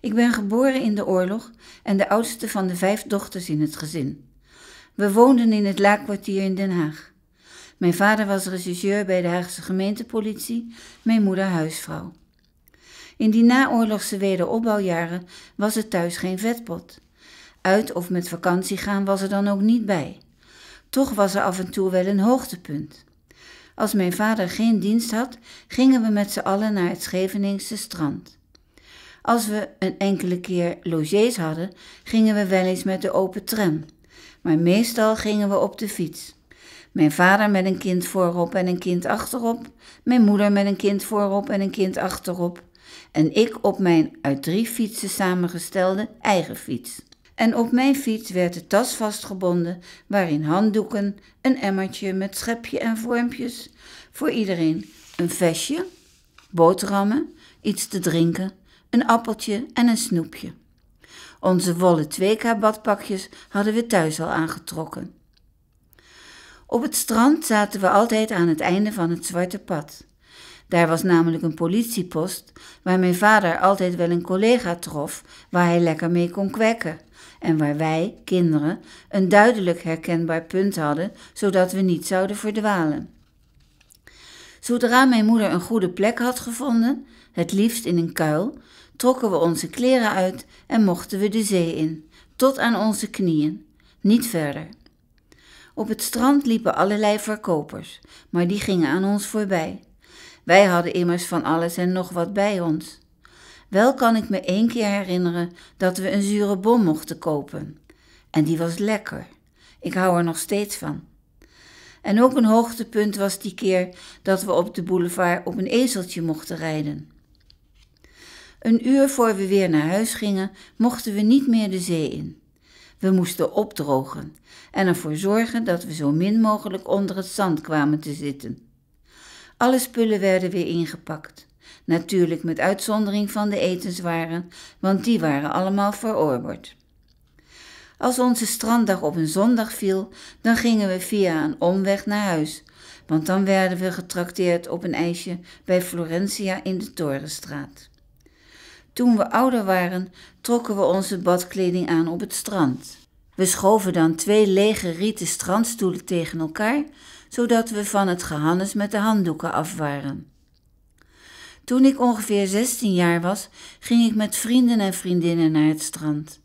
Ik ben geboren in de oorlog en de oudste van de vijf dochters in het gezin. We woonden in het Laakkwartier in Den Haag. Mijn vader was regisseur bij de Haagse gemeentepolitie, mijn moeder huisvrouw. In die naoorlogse wederopbouwjaren was het thuis geen vetpot. Uit of met vakantie gaan was er dan ook niet bij. Toch was er af en toe wel een hoogtepunt. Als mijn vader geen dienst had, gingen we met z'n allen naar het Scheveningse strand. Als we een enkele keer logies hadden, gingen we wel eens met de open tram. Maar meestal gingen we op de fiets. Mijn vader met een kind voorop en een kind achterop. Mijn moeder met een kind voorop en een kind achterop. En ik op mijn uit drie fietsen samengestelde eigen fiets. En op mijn fiets werd de tas vastgebonden, waarin handdoeken, een emmertje met schepje en vormpjes, voor iedereen een vestje, boterhammen, iets te drinken een appeltje en een snoepje. Onze wollen 2 hadden we thuis al aangetrokken. Op het strand zaten we altijd aan het einde van het zwarte pad. Daar was namelijk een politiepost waar mijn vader altijd wel een collega trof waar hij lekker mee kon kwekken en waar wij, kinderen, een duidelijk herkenbaar punt hadden zodat we niet zouden verdwalen. Zodra mijn moeder een goede plek had gevonden, het liefst in een kuil, trokken we onze kleren uit en mochten we de zee in, tot aan onze knieën, niet verder. Op het strand liepen allerlei verkopers, maar die gingen aan ons voorbij. Wij hadden immers van alles en nog wat bij ons. Wel kan ik me één keer herinneren dat we een zure bom mochten kopen. En die was lekker. Ik hou er nog steeds van. En ook een hoogtepunt was die keer dat we op de boulevard op een ezeltje mochten rijden. Een uur voor we weer naar huis gingen, mochten we niet meer de zee in. We moesten opdrogen en ervoor zorgen dat we zo min mogelijk onder het zand kwamen te zitten. Alle spullen werden weer ingepakt. Natuurlijk met uitzondering van de etenswaren, want die waren allemaal verorberd. Als onze stranddag op een zondag viel, dan gingen we via een omweg naar huis, want dan werden we getrakteerd op een ijsje bij Florentia in de Torenstraat. Toen we ouder waren, trokken we onze badkleding aan op het strand. We schoven dan twee lege rieten strandstoelen tegen elkaar, zodat we van het gehannes met de handdoeken af waren. Toen ik ongeveer 16 jaar was, ging ik met vrienden en vriendinnen naar het strand.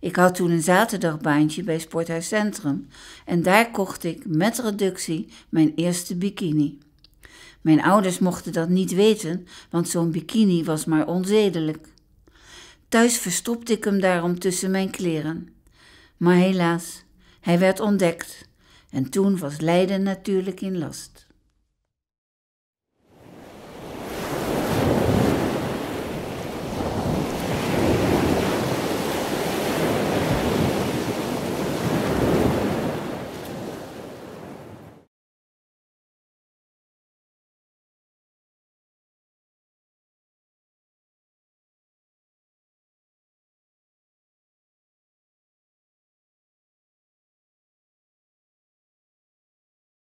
Ik had toen een zaterdagbaantje bij Sporthuis Centrum en daar kocht ik met reductie mijn eerste bikini. Mijn ouders mochten dat niet weten, want zo'n bikini was maar onzedelijk. Thuis verstopte ik hem daarom tussen mijn kleren. Maar helaas, hij werd ontdekt en toen was lijden natuurlijk in last.